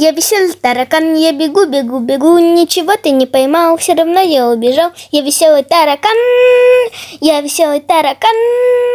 Я веселый таракан, я бегу, бегу, бегу, ничего ты не поймал, все равно я убежал. Я веселый таракан, я веселый таракан.